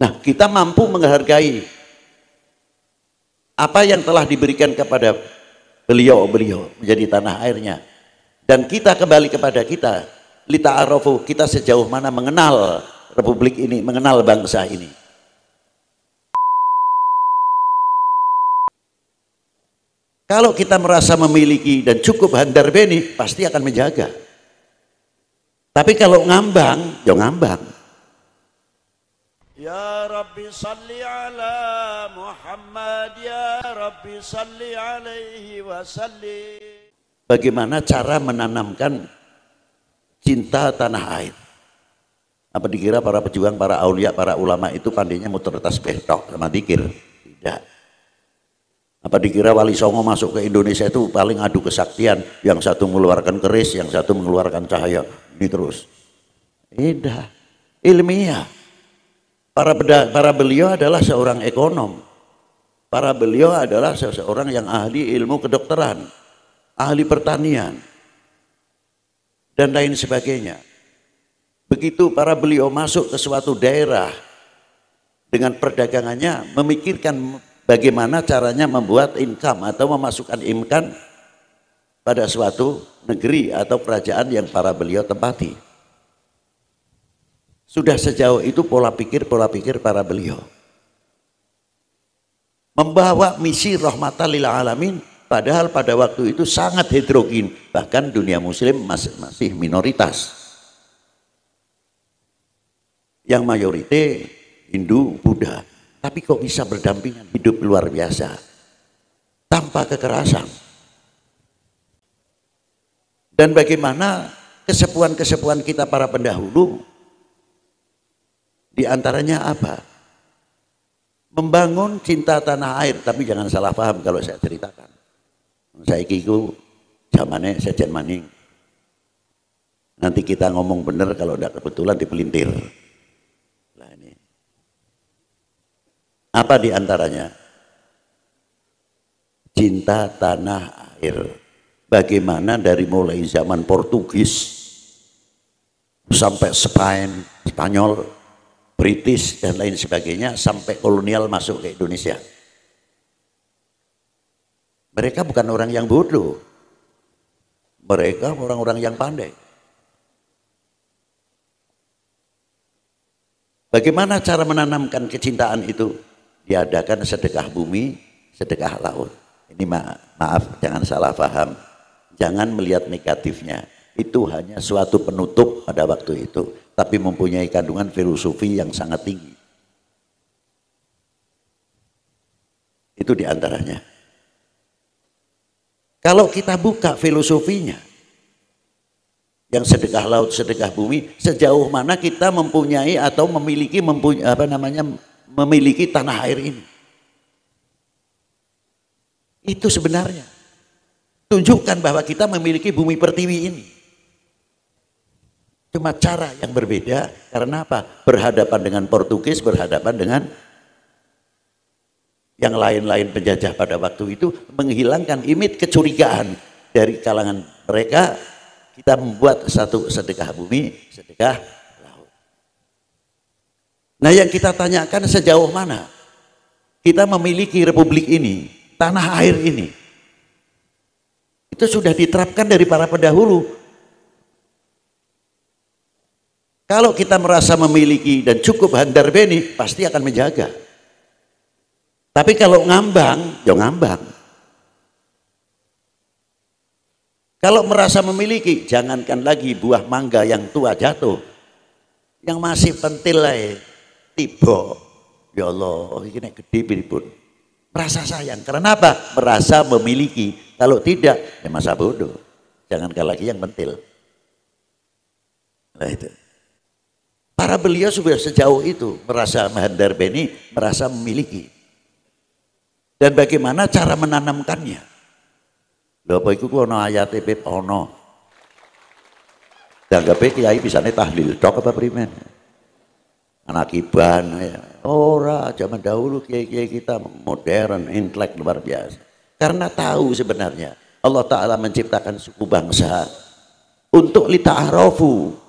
Nah, kita mampu menghargai apa yang telah diberikan kepada beliau-beliau menjadi tanah airnya. Dan kita kembali kepada kita, lita Arofu, kita sejauh mana mengenal republik ini, mengenal bangsa ini. Kalau kita merasa memiliki dan cukup handar beni, pasti akan menjaga. Tapi kalau ngambang, ya ngambang. يا رب صل على محمد يا رب صل عليه وسلم Bagaimana cara menanamkan cinta tanah air? Apa dikira para pejuang, para aulia, para ulama itu pandainya muter tasbih tok sama dikir? Tidak. Apa dikira Wali Songo masuk ke Indonesia itu paling adu kesaktian, yang satu mengeluarkan keris, yang satu mengeluarkan cahaya, ini terus. Tidak. Ilmiah Para, para beliau adalah seorang ekonom. Para beliau adalah seseorang yang ahli ilmu kedokteran, ahli pertanian, dan lain sebagainya. Begitu para beliau masuk ke suatu daerah dengan perdagangannya, memikirkan bagaimana caranya membuat income atau memasukkan income pada suatu negeri atau kerajaan yang para beliau tempati. Sudah sejauh itu pola pikir-pola pikir para beliau. Membawa misi rahmatan lil alamin padahal pada waktu itu sangat heterogen, bahkan dunia muslim masih, masih minoritas. Yang mayorite Hindu, Buddha. Tapi kok bisa berdampingan hidup luar biasa tanpa kekerasan. Dan bagaimana kesepuan-kesepuan kita para pendahulu di antaranya apa? Membangun cinta tanah air, tapi jangan salah paham kalau saya ceritakan. Saya kiku zamannya sejen maning. Nanti kita ngomong benar kalau tidak kebetulan dipelintir. Nah, ini. Apa di antaranya? Cinta tanah air. Bagaimana dari mulai zaman Portugis sampai Spain, Spanyol, British dan lain sebagainya sampai kolonial masuk ke Indonesia. Mereka bukan orang yang bodoh. Mereka orang-orang yang pandai. Bagaimana cara menanamkan kecintaan itu? Diadakan sedekah bumi, sedekah laut. Ini ma maaf, jangan salah paham. Jangan melihat negatifnya itu hanya suatu penutup pada waktu itu, tapi mempunyai kandungan filosofi yang sangat tinggi. Itu diantaranya. Kalau kita buka filosofinya, yang sedekah laut, sedekah bumi, sejauh mana kita mempunyai atau memiliki mempunyai, apa namanya memiliki tanah air ini. Itu sebenarnya. Tunjukkan bahwa kita memiliki bumi pertiwi ini. Cuma cara yang berbeda karena apa? Berhadapan dengan Portugis, berhadapan dengan yang lain-lain penjajah pada waktu itu menghilangkan imit kecurigaan dari kalangan mereka kita membuat satu sedekah bumi, sedekah laut. Nah yang kita tanyakan sejauh mana kita memiliki republik ini, tanah air ini. Itu sudah diterapkan dari para pendahulu Kalau kita merasa memiliki dan cukup handar beni, pasti akan menjaga. Tapi kalau ngambang, ya ngambang. Kalau merasa memiliki, jangankan lagi buah mangga yang tua jatuh. Yang masih pentil lah ya, tiba. Ya Allah, ini gede pun. Merasa sayang. Kenapa Merasa memiliki. Kalau tidak, ya masa bodoh. Jangankan lagi yang pentil. Nah itu. Para beliau sudah sejauh itu merasa Mahandar Beni merasa memiliki. Dan bagaimana cara menanamkannya? Lho apa ayat ono ayate pip ono. Danggape kiai bisane tahlil tok apa primen? Anak iban ya. Ora zaman dahulu kiai-kiai kita modern, intelek luar biasa. Karena tahu sebenarnya Allah Ta'ala menciptakan suku bangsa untuk lita'arofu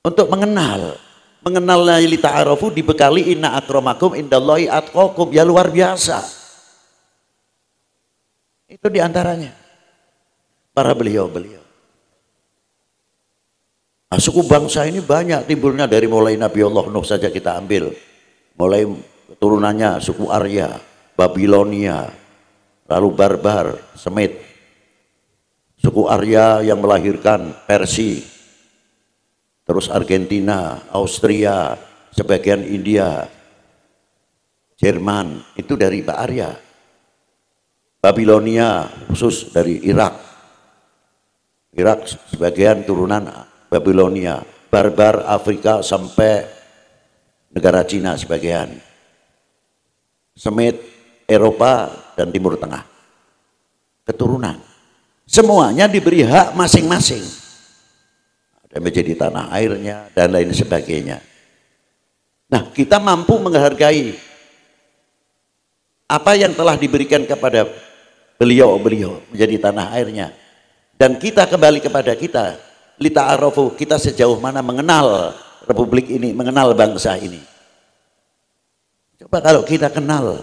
untuk mengenal. Mengenal laili Ta'arufu dibekali inna akramakum indallahi atqakum. Ya luar biasa. Itu diantaranya. Para beliau-beliau. Nah, suku bangsa ini banyak timbulnya dari mulai Nabi Allah Nuh saja kita ambil. Mulai turunannya suku Arya, Babilonia, lalu Barbar, Semit. Suku Arya yang melahirkan Persia, terus Argentina, Austria, sebagian India, Jerman, itu dari Pak Arya. Babilonia khusus dari Irak. Irak sebagian turunan Babilonia, barbar Afrika sampai negara Cina sebagian. Semit Eropa dan Timur Tengah. Keturunan. Semuanya diberi hak masing-masing dan menjadi tanah airnya dan lain sebagainya. Nah, kita mampu menghargai apa yang telah diberikan kepada beliau-beliau menjadi tanah airnya. Dan kita kembali kepada kita, lita arofu, kita sejauh mana mengenal republik ini, mengenal bangsa ini. Coba kalau kita kenal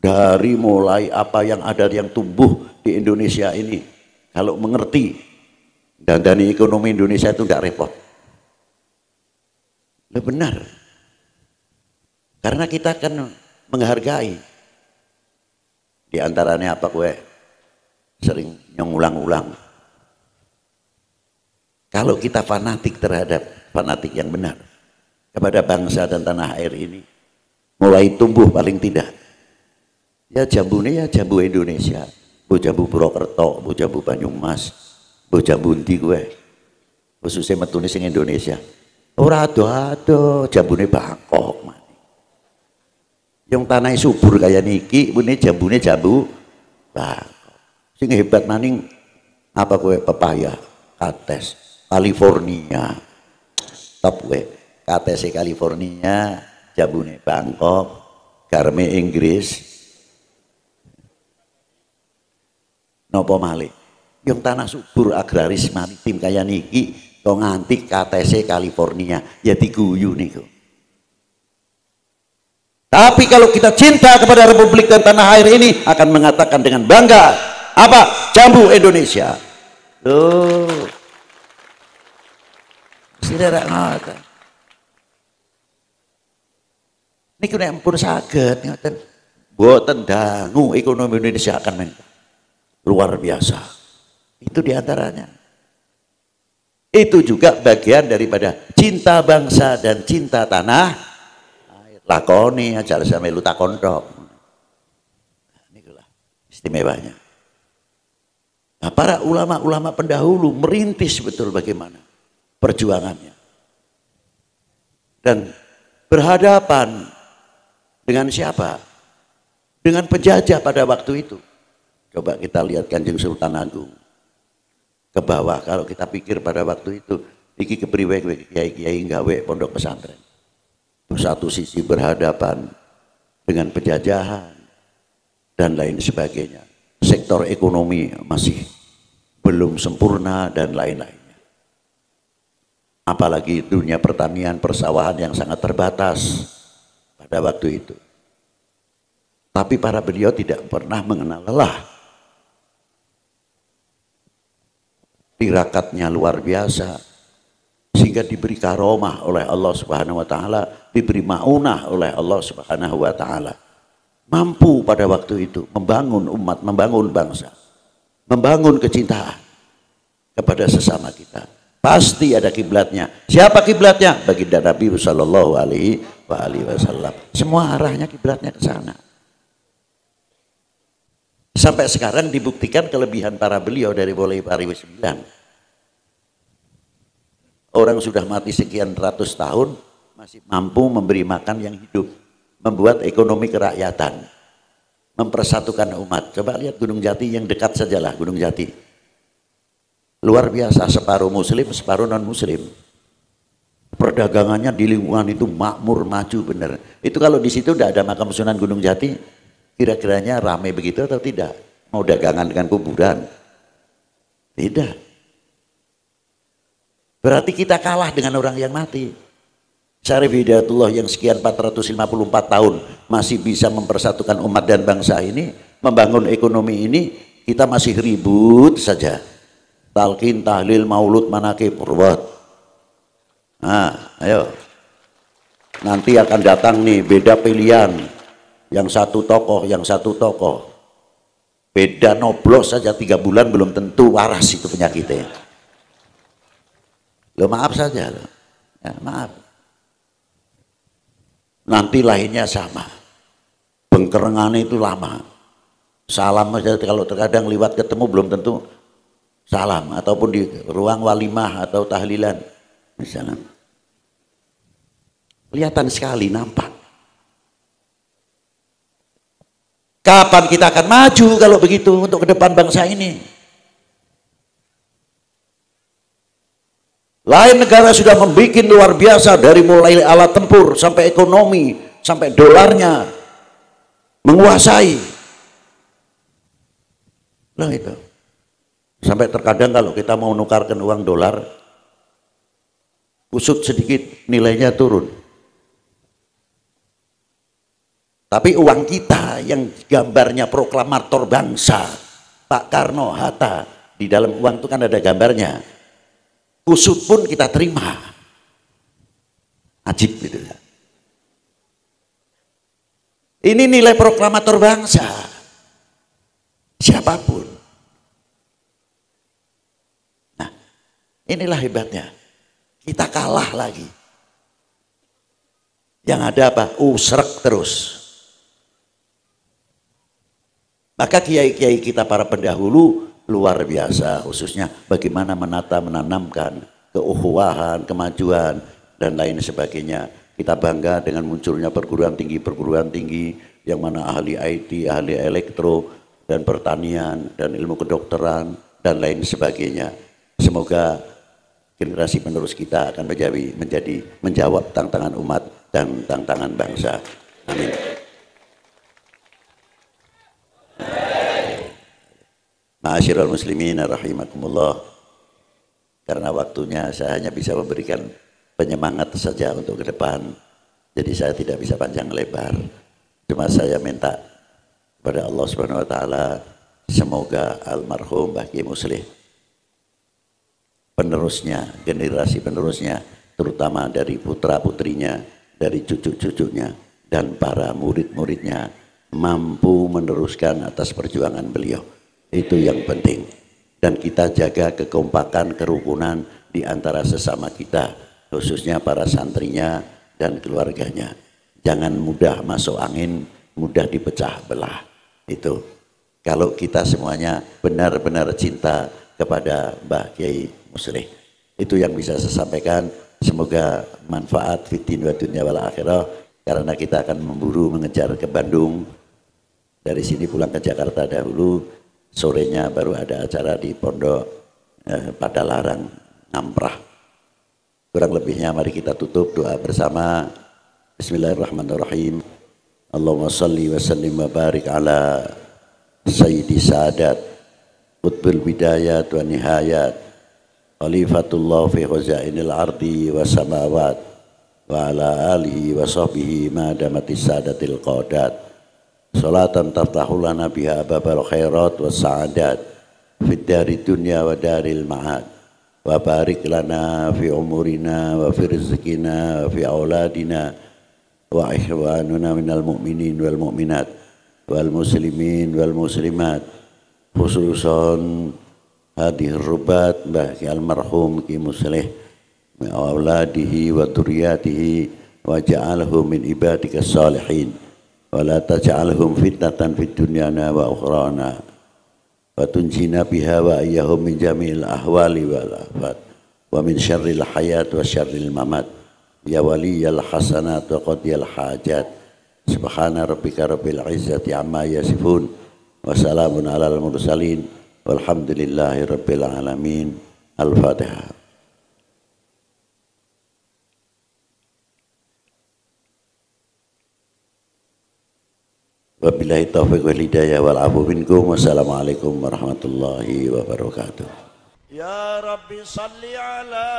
dari mulai apa yang ada yang tumbuh di Indonesia ini, kalau mengerti dan Dandani ekonomi Indonesia itu nggak repot. Nah, benar. Karena kita akan menghargai. Di antaranya apa gue sering ngulang-ulang. Kalau kita fanatik terhadap fanatik yang benar kepada bangsa dan tanah air ini mulai tumbuh paling tidak. Ya jambu ini ya jambu Indonesia, bu jambu Purwokerto, bu jambu Banyumas, bocah bundi gue khususnya metune sing Indonesia. Ora ado-ado jambune Bangkok. Yang tanah subur kaya niki, bunyi jambune jambu Bangkok. Sing hebat maning apa gue pepaya, kates, California. Top gue kates e California, jambune Bangkok, garme Inggris. nopo malik yang tanah subur agraris maritim kaya niki kau nganti KTC California ya diguyu niku tapi kalau kita cinta kepada republik dan tanah air ini akan mengatakan dengan bangga apa jambu Indonesia loh saudara ngata. Ini kena pun saged ngata. buat tendangu ekonomi Indonesia akan men luar biasa itu diantaranya. Itu juga bagian daripada cinta bangsa dan cinta tanah. Lakoni aja lah sampai lu takon nah, Inilah istimewanya. Nah, para ulama-ulama pendahulu merintis betul bagaimana perjuangannya. Dan berhadapan dengan siapa? Dengan penjajah pada waktu itu. Coba kita lihat Kanjeng Sultan Agung ke bawah kalau kita pikir pada waktu itu iki kepriwe kiai-kiai gawe pondok pesantren. Satu sisi berhadapan dengan penjajahan dan lain sebagainya. Sektor ekonomi masih belum sempurna dan lain-lainnya. Apalagi dunia pertanian, persawahan yang sangat terbatas pada waktu itu. Tapi para beliau tidak pernah mengenal lelah tirakatnya luar biasa sehingga diberi karomah oleh Allah Subhanahu wa taala, diberi maunah oleh Allah Subhanahu wa taala. Mampu pada waktu itu membangun umat, membangun bangsa, membangun kecintaan kepada sesama kita. Pasti ada kiblatnya. Siapa kiblatnya? Baginda Nabi sallallahu alaihi wasallam. Semua arahnya kiblatnya ke sana. Sampai sekarang dibuktikan kelebihan para beliau dari mulai Pariwi 9. Orang sudah mati sekian ratus tahun, masih mampu memberi makan yang hidup. Membuat ekonomi kerakyatan. Mempersatukan umat. Coba lihat Gunung Jati yang dekat sajalah Gunung Jati. Luar biasa separuh muslim, separuh non-muslim perdagangannya di lingkungan itu makmur maju benar. Itu kalau di situ tidak ada makam Sunan Gunung Jati, Kira-kiranya rame begitu atau tidak? Mau dagangan dengan kuburan? Tidak. Berarti kita kalah dengan orang yang mati. Syarif Hidayatullah yang sekian 454 tahun masih bisa mempersatukan umat dan bangsa ini, membangun ekonomi ini, kita masih ribut saja. Talqin tahlil, maulud, manakib, ruwet. Nah, ayo. Nanti akan datang nih beda pilihan yang satu tokoh, yang satu tokoh. Beda noblos saja tiga bulan belum tentu waras itu penyakitnya. Lo maaf saja, lo. Ya, maaf. Nanti lahirnya sama. Bengkerengannya itu lama. Salam saja kalau terkadang lewat ketemu belum tentu salam ataupun di ruang walimah atau tahlilan. misalnya. Kelihatan sekali nampak Kapan kita akan maju kalau begitu untuk ke depan bangsa ini? Lain negara sudah membuat luar biasa dari mulai alat tempur sampai ekonomi, sampai dolarnya menguasai. Nah itu. Sampai terkadang kalau kita mau menukarkan uang dolar, kusut sedikit nilainya turun. Tapi uang kita yang gambarnya proklamator bangsa, Pak Karno, Hatta, di dalam uang itu kan ada gambarnya. Kusut pun kita terima. Ajib gitu. Ya. Ini nilai proklamator bangsa. Siapapun. Nah, inilah hebatnya. Kita kalah lagi. Yang ada apa? Usrek terus. Maka kiai-kiai kita para pendahulu luar biasa khususnya bagaimana menata menanamkan keuhuahan, kemajuan dan lain sebagainya. Kita bangga dengan munculnya perguruan tinggi-perguruan tinggi yang mana ahli IT, ahli elektro dan pertanian dan ilmu kedokteran dan lain sebagainya. Semoga generasi penerus kita akan menjadi menjadi menjawab tantangan umat dan tantangan bangsa. Amin. Ma'asyiral muslimin rahimakumullah. Karena waktunya saya hanya bisa memberikan penyemangat saja untuk ke depan. Jadi saya tidak bisa panjang lebar. Cuma saya minta kepada Allah Subhanahu wa taala semoga almarhum bagi muslim penerusnya, generasi penerusnya terutama dari putra-putrinya, dari cucu-cucunya dan para murid-muridnya mampu meneruskan atas perjuangan beliau. Itu yang penting. Dan kita jaga kekompakan, kerukunan di antara sesama kita, khususnya para santrinya dan keluarganya. Jangan mudah masuk angin, mudah dipecah belah. Itu. Kalau kita semuanya benar-benar cinta kepada Mbah Kiai Muslih Itu yang bisa saya sampaikan. Semoga manfaat fitin wa dunia wal akhirah karena kita akan memburu mengejar ke Bandung dari sini pulang ke Jakarta dahulu sorenya baru ada acara di pondok eh, Padalarang Namprah kurang lebihnya mari kita tutup doa bersama Bismillahirrahmanirrahim Allahumma salli wa sallim wa barik ala Sayyidi Saadat Qutbul Bidayat wa Nihayat Khalifatullah fi khuzainil ardi wa samawat wa ala alihi wa sahbihi damati sadatil qadat salatan taftahu nabiha biha babal khairat was sa'adat fid dari dunya wa daril ma'ad wa barik lana fi umurina wa fi rizkina wa fi awladina, wa ihwanuna minal mu'minin wal mu'minat wal muslimin wal muslimat khususan hadih rubat bahki almarhum ki muslih wa auladihi wa turiyatihi wa ja'alhu min ibadika salihin wala taj'alhum fitnatan fid dunyana wa ukhrana wa tunjina biha wa ayyahum min jami'il ahwali wal afat wa min syarril hayat wa syarril mamat ya waliyal hasanat wa qadiyal hajat subhana rabbika rabbil izzati amma yasifun wa salamun alal mursalin walhamdulillahi rabbil alamin al-fatihah Wabillahi taufiq wal hidayah wal afu minkum. Wassalamualaikum warahmatullahi wabarakatuh. Ya Rabbi salli ala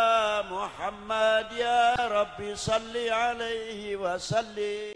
Muhammad ya Rabbi salli alaihi wasallim.